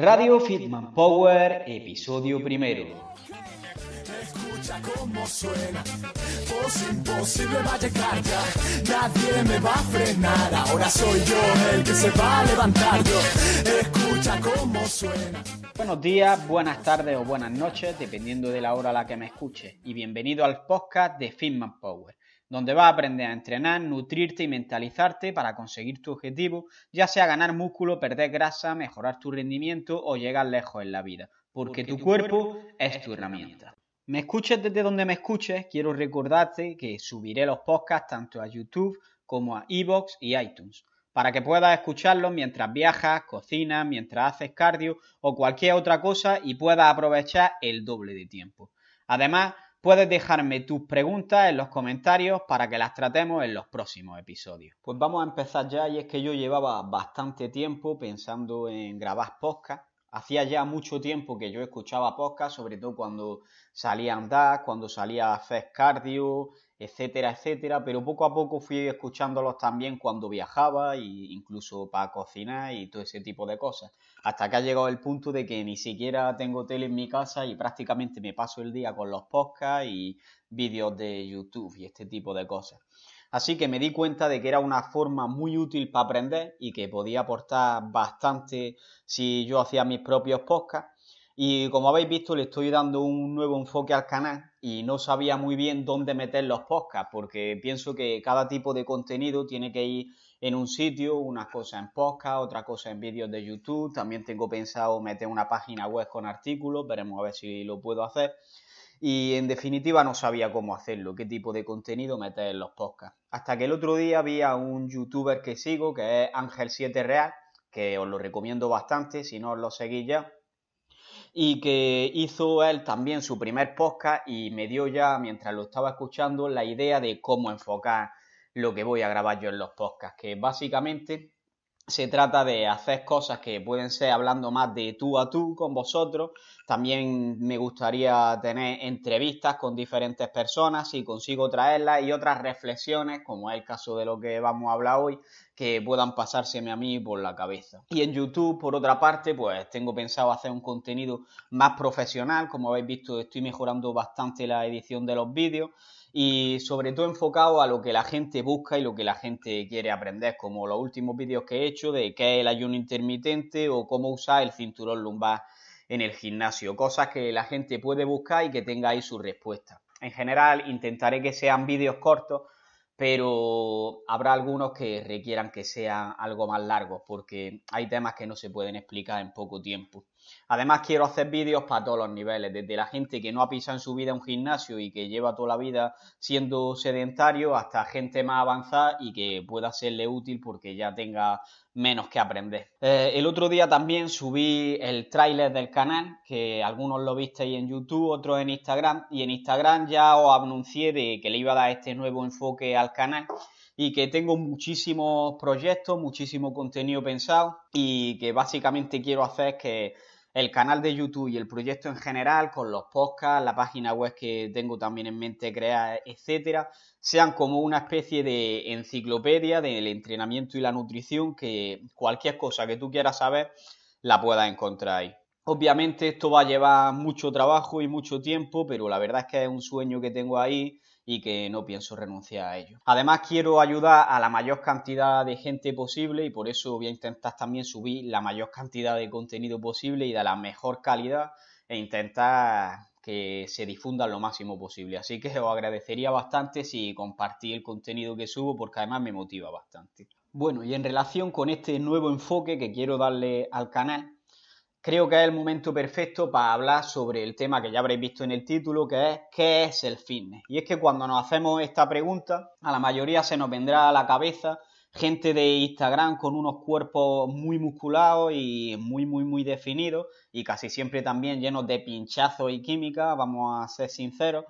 Radio Fitman Power, episodio primero. Ahora soy yo el que se va levantar. escucha suena. Buenos días, buenas tardes o buenas noches, dependiendo de la hora a la que me escuche. Y bienvenido al podcast de Fitman Power donde vas a aprender a entrenar, nutrirte y mentalizarte para conseguir tu objetivo, ya sea ganar músculo, perder grasa, mejorar tu rendimiento o llegar lejos en la vida, porque, tu, cuerpo, es tu herramienta. Me escuches desde donde me escuches, quiero recordarte que subiré los podcasts tanto a YouTube como a Evox y iTunes para que puedas escucharlos mientras viajas, cocinas, mientras haces cardio o cualquier otra cosa y puedas aprovechar el doble de tiempo. Además, Puedes dejarme tus preguntas en los comentarios para que las tratemos en los próximos episodios. Pues vamos a empezar ya y es que yo llevaba bastante tiempo pensando en grabar podcast. Hacía ya mucho tiempo que yo escuchaba podcast, sobre todo cuando salía a andar, cuando salía a cardio, etcétera, etcétera, pero poco a poco fui escuchándolos también cuando viajaba e incluso para cocinar y todo ese tipo de cosas, hasta que ha llegado el punto de que ni siquiera tengo tele en mi casa y prácticamente me paso el día con los podcasts y vídeos de YouTube y este tipo de cosas. Así que me di cuenta de que era una forma muy útil para aprender y que podía aportar bastante si yo hacía mis propios podcasts y como habéis visto, le estoy dando un nuevo enfoque al canal y no sabía muy bien dónde meter los podcasts, porque pienso que cada tipo de contenido tiene que ir en un sitio, unas cosas en podcast, otra cosa en vídeos de YouTube. También tengo pensado meter una página web con artículos, veremos a ver si lo puedo hacer. Y en definitiva no sabía cómo hacerlo, qué tipo de contenido meter en los podcasts. Hasta que el otro día vi a un youtuber que sigo, que es Ángel 7 Real, que os lo recomiendo bastante si no os lo seguís ya y que hizo él también su primer podcast y me dio ya, mientras lo estaba escuchando, la idea de cómo enfocar lo que voy a grabar yo en los podcasts, que básicamente se trata de hacer cosas que pueden ser hablando más de tú a tú con vosotros, también me gustaría tener entrevistas con diferentes personas, si consigo traerlas, y otras reflexiones, como es el caso de lo que vamos a hablar hoy, que puedan pasárseme a mí por la cabeza. Y en YouTube, por otra parte, pues tengo pensado hacer un contenido más profesional. Como habéis visto, estoy mejorando bastante la edición de los vídeos y sobre todo enfocado a lo que la gente busca y lo que la gente quiere aprender, como los últimos vídeos que he hecho de qué es el ayuno intermitente o cómo usar el cinturón lumbar en el gimnasio, cosas que la gente puede buscar y que tenga ahí su respuesta. En general intentaré que sean vídeos cortos, pero habrá algunos que requieran que sean algo más largos porque hay temas que no se pueden explicar en poco tiempo. Además, quiero hacer vídeos para todos los niveles, desde la gente que no ha pisado en su vida un gimnasio y que lleva toda la vida siendo sedentario, hasta gente más avanzada y que pueda serle útil porque ya tenga menos que aprender. Eh, el otro día también subí el tráiler del canal, que algunos lo visteis en YouTube, otros en Instagram, y en Instagram ya os anuncié de que le iba a dar este nuevo enfoque al canal y que tengo muchísimos proyectos, muchísimo contenido pensado y que básicamente quiero hacer que el canal de YouTube y el proyecto en general, con los podcasts, la página web que tengo también en mente crear, etcétera, sean como una especie de enciclopedia del entrenamiento y la nutrición que cualquier cosa que tú quieras saber la puedas encontrar ahí. Obviamente esto va a llevar mucho trabajo y mucho tiempo, pero la verdad es que es un sueño que tengo ahí y que no pienso renunciar a ello. Además quiero ayudar a la mayor cantidad de gente posible y por eso voy a intentar también subir la mayor cantidad de contenido posible y de la mejor calidad e intentar que se difunda lo máximo posible. Así que os agradecería bastante si compartís el contenido que subo porque además me motiva bastante. Bueno, y en relación con este nuevo enfoque que quiero darle al canal, creo que es el momento perfecto para hablar sobre el tema que ya habréis visto en el título, que es ¿qué es el fitness? Y es que cuando nos hacemos esta pregunta, a la mayoría se nos vendrá a la cabeza gente de Instagram con unos cuerpos muy musculados y muy, muy, muy definidos y casi siempre también llenos de pinchazos y química, vamos a ser sinceros,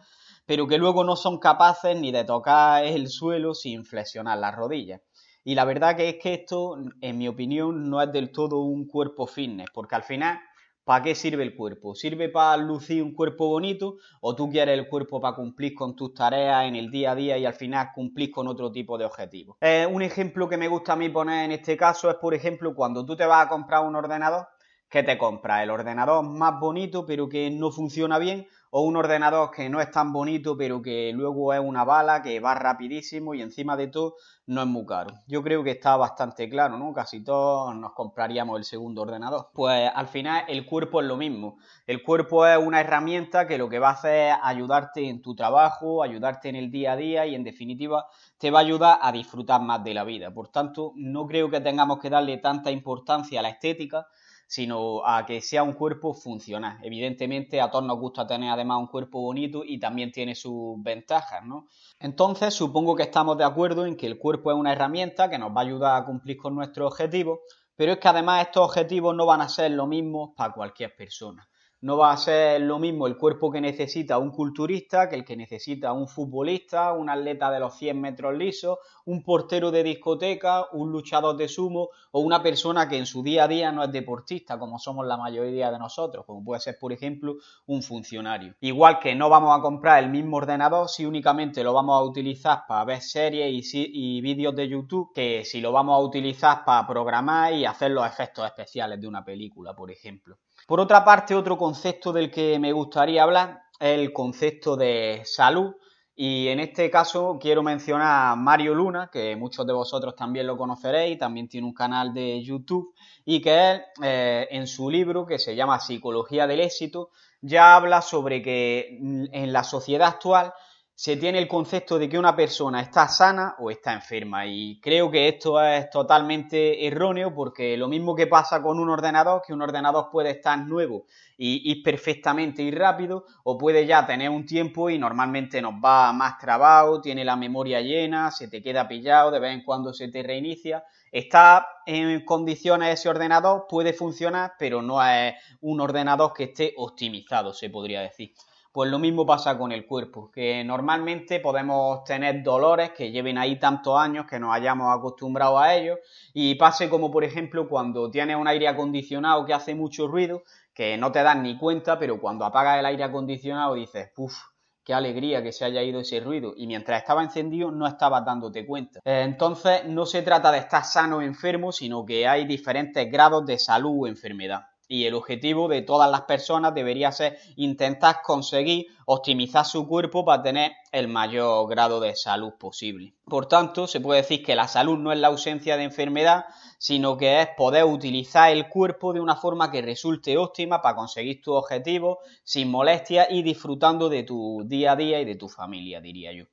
pero que luego no son capaces ni de tocar el suelo sin flexionar las rodillas. Y la verdad que es que esto, en mi opinión, no es del todo un cuerpo fitness, porque al final, ¿para qué sirve el cuerpo? ¿Sirve para lucir un cuerpo bonito o tú quieres el cuerpo para cumplir con tus tareas en el día a día y al final cumplir con otro tipo de objetivos? Eh, un ejemplo que me gusta a mí poner en este caso es, por ejemplo, cuando tú te vas a comprar un ordenador ¿Qué te compras el ordenador más bonito pero que no funciona bien o un ordenador que no es tan bonito pero que luego es una bala que va rapidísimo y encima de todo no es muy caro. Yo creo que está bastante claro, ¿no? Casi todos nos compraríamos el segundo ordenador. Pues al final el cuerpo es lo mismo. El cuerpo es una herramienta que lo que va a hacer es ayudarte en tu trabajo, ayudarte en el día a día y en definitiva te va a ayudar a disfrutar más de la vida. Por tanto, no creo que tengamos que darle tanta importancia a la estética sino a que sea un cuerpo funcional. Evidentemente a todos nos gusta tener además un cuerpo bonito y también tiene sus ventajas, ¿no? Entonces supongo que estamos de acuerdo en que el cuerpo es una herramienta que nos va a ayudar a cumplir con nuestros objetivos, pero es que además estos objetivos no van a ser lo mismo para cualquier persona no va a ser lo mismo el cuerpo que necesita un culturista que el que necesita un futbolista, un atleta de los 100 metros lisos, un portero de discoteca, un luchador de sumo o una persona que en su día a día no es deportista como somos la mayoría de nosotros, como puede ser por ejemplo un funcionario. Igual que no vamos a comprar el mismo ordenador si únicamente lo vamos a utilizar para ver series y, y vídeos de YouTube que si lo vamos a utilizar para programar y hacer los efectos especiales de una película, por ejemplo. Por otra parte, otro concepto del que me gustaría hablar es el concepto de salud. Y en este caso quiero mencionar a Mario Luna, que muchos de vosotros también lo conoceréis, también tiene un canal de YouTube y que él eh, en su libro que se llama Psicología del éxito ya habla sobre que mm, en la sociedad actual se tiene el concepto de que una persona está sana o está enferma y creo que esto es totalmente erróneo porque lo mismo que pasa con un ordenador, que un ordenador puede estar nuevo y ir perfectamente y rápido o puede ya tener un tiempo y normalmente nos va más trabado, tiene la memoria llena, se te queda pillado, de vez en cuando se te reinicia. Está en condiciones ese ordenador, puede funcionar, pero no es un ordenador que esté optimizado, se podría decir. Pues lo mismo pasa con el cuerpo, que normalmente podemos tener dolores que lleven ahí tantos años que nos hayamos acostumbrado a ellos y pase como por ejemplo cuando tienes un aire acondicionado que hace mucho ruido, que no te das ni cuenta, pero cuando apagas el aire acondicionado dices, uff, qué alegría que se haya ido ese ruido. Y mientras estaba encendido no estabas dándote cuenta. Entonces no se trata de estar sano o enfermo, sino que hay diferentes grados de salud o enfermedad. Y el objetivo de todas las personas debería ser intentar conseguir optimizar su cuerpo para tener el mayor grado de salud posible. Por tanto, se puede decir que la salud no es la ausencia de enfermedad, sino que es poder utilizar el cuerpo de una forma que resulte óptima para conseguir tus objetivo sin molestias y disfrutando de tu día a día y de tu familia, diría yo.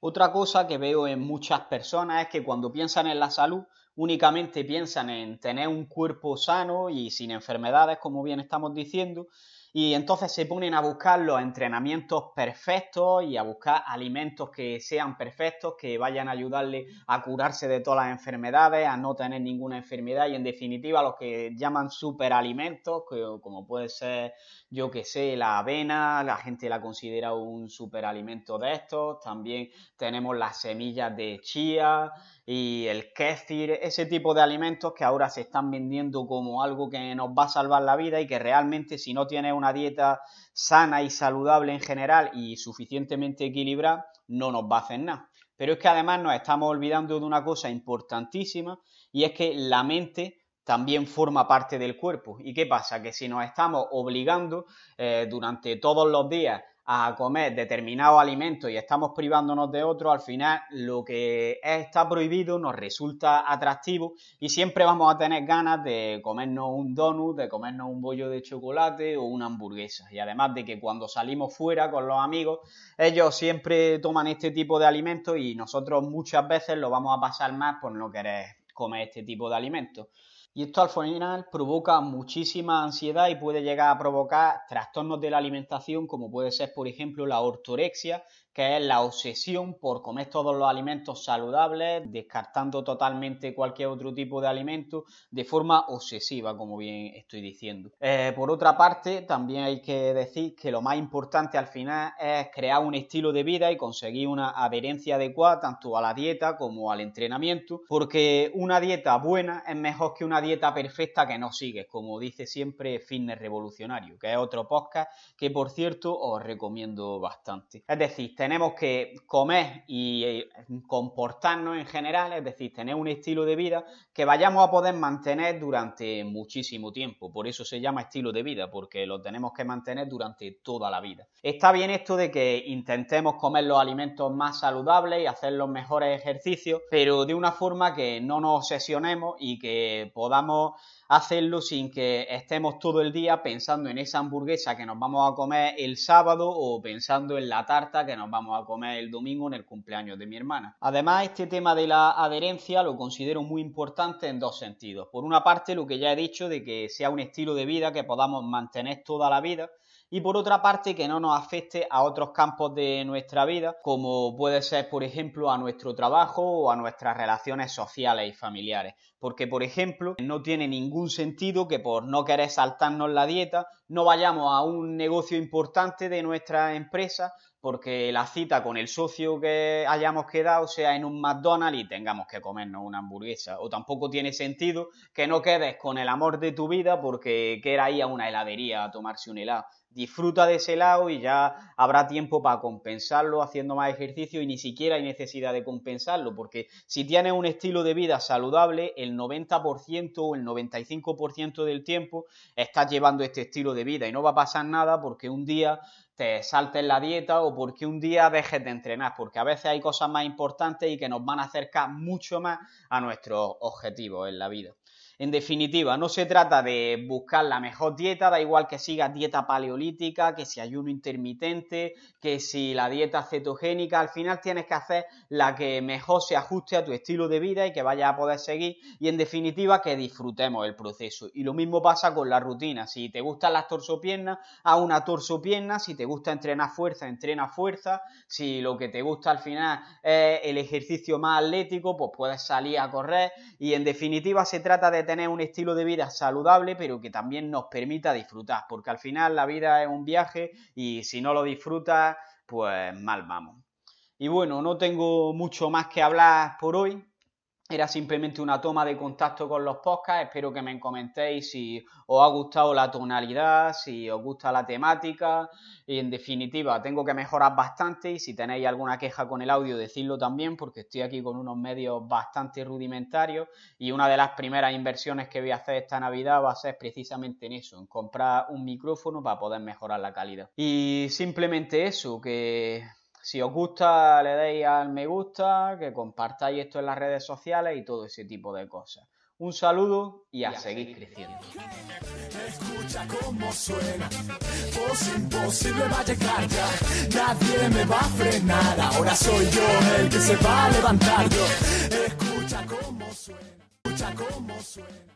Otra cosa que veo en muchas personas es que cuando piensan en la salud únicamente piensan en tener un cuerpo sano y sin enfermedades, como bien estamos diciendo, y entonces se ponen a buscar los entrenamientos perfectos y a buscar alimentos que sean perfectos, que vayan a ayudarle a curarse de todas las enfermedades, a no tener ninguna enfermedad y en definitiva los que llaman superalimentos, como puede ser, yo que sé, la avena, la gente la considera un superalimento de estos, también tenemos las semillas de chía y el kéfir, ese tipo de alimentos que ahora se están vendiendo como algo que nos va a salvar la vida y que realmente si no tienes una dieta sana y saludable en general y suficientemente equilibrada, no nos va a hacer nada. Pero es que además nos estamos olvidando de una cosa importantísima y es que la mente también forma parte del cuerpo. ¿Y qué pasa? Que si nos estamos obligando eh, durante todos los días a comer determinados alimentos y estamos privándonos de otros, al final lo que está prohibido nos resulta atractivo y siempre vamos a tener ganas de comernos un donut, de comernos un bollo de chocolate o una hamburguesa. Y además de que cuando salimos fuera con los amigos, ellos siempre toman este tipo de alimentos y nosotros muchas veces lo vamos a pasar más por no querer comer este tipo de alimentos. Y esto al final provoca muchísima ansiedad y puede llegar a provocar trastornos de la alimentación, como puede ser, por ejemplo, la ortorexia, que es la obsesión por comer todos los alimentos saludables, descartando totalmente cualquier otro tipo de alimento de forma obsesiva, como bien estoy diciendo. Eh, por otra parte, también hay que decir que lo más importante al final es crear un estilo de vida y conseguir una adherencia adecuada tanto a la dieta como al entrenamiento, porque una dieta buena es mejor que una dieta perfecta que no sigues, como dice siempre Fitness Revolucionario, que es otro podcast que por cierto os recomiendo bastante. Es decir, tenemos que comer y eh, comportarnos en general, es decir, tener un estilo de vida que vayamos a poder mantener durante muchísimo tiempo. Por eso se llama estilo de vida, porque lo tenemos que mantener durante toda la vida. Está bien esto de que intentemos comer los alimentos más saludables y hacer los mejores ejercicios, pero de una forma que no nos obsesionemos y que podamos podamos hacerlo sin que estemos todo el día pensando en esa hamburguesa que nos vamos a comer el sábado o pensando en la tarta que nos vamos a comer el domingo en el cumpleaños de mi hermana. Además, este tema de la adherencia lo considero muy importante en dos sentidos. Por una parte, lo que ya he dicho de que sea un estilo de vida que podamos mantener toda la vida y por otra parte que no nos afecte a otros campos de nuestra vida, como puede ser, por ejemplo, a nuestro trabajo o a nuestras relaciones sociales y familiares. Porque, por ejemplo, no tiene ningún sentido que por no querer saltarnos la dieta no vayamos a un negocio importante de nuestra empresa porque la cita con el socio que hayamos quedado sea en un McDonald's y tengamos que comernos una hamburguesa. O tampoco tiene sentido que no quedes con el amor de tu vida porque quieras ir a una heladería a tomarse un helado. Disfruta de ese helado y ya habrá tiempo para compensarlo haciendo más ejercicio y ni siquiera hay necesidad de compensarlo porque si tienes un estilo de vida saludable, el 90% o el 95% del tiempo estás llevando este estilo de vida y no va a pasar nada porque un día te saltes la dieta o porque un día dejes de entrenar, porque a veces hay cosas más importantes y que nos van a acercar mucho más a nuestros objetivos en la vida. En definitiva, no se trata de buscar la mejor dieta, da igual que sigas dieta paleolítica, que si ayuno intermitente, que si la dieta cetogénica, al final tienes que hacer la que mejor se ajuste a tu estilo de vida y que vayas a poder seguir y en definitiva que disfrutemos el proceso. Y lo mismo pasa con la rutina, si te gustan las torso-piernas, haz una torso si te gusta entrenar fuerza, entrena fuerza, si lo que te gusta al final es el ejercicio más atlético, pues puedes salir a correr y en definitiva se trata de tener un estilo de vida saludable, pero que también nos permita disfrutar, porque al final la vida es un viaje y si no lo disfrutas, pues mal vamos. Y bueno, no tengo mucho más que hablar por hoy, era simplemente una toma de contacto con los podcasts. Espero que me comentéis si os ha gustado la tonalidad, si os gusta la temática. Y en definitiva, tengo que mejorar bastante. Y si tenéis alguna queja con el audio, decidlo también, porque estoy aquí con unos medios bastante rudimentarios. Y una de las primeras inversiones que voy a hacer esta Navidad va a ser precisamente en eso, en comprar un micrófono para poder mejorar la calidad. Y simplemente eso, que si os gusta, le deis al me gusta, que compartáis esto en las redes sociales y todo ese tipo de cosas. Un saludo y a, seguir, creciendo. Escucha cómo suena, imposible va a llegar ya, nadie me va a frenar, ahora soy yo el que se va a levantar yo. Escucha cómo suena, escucha cómo suena.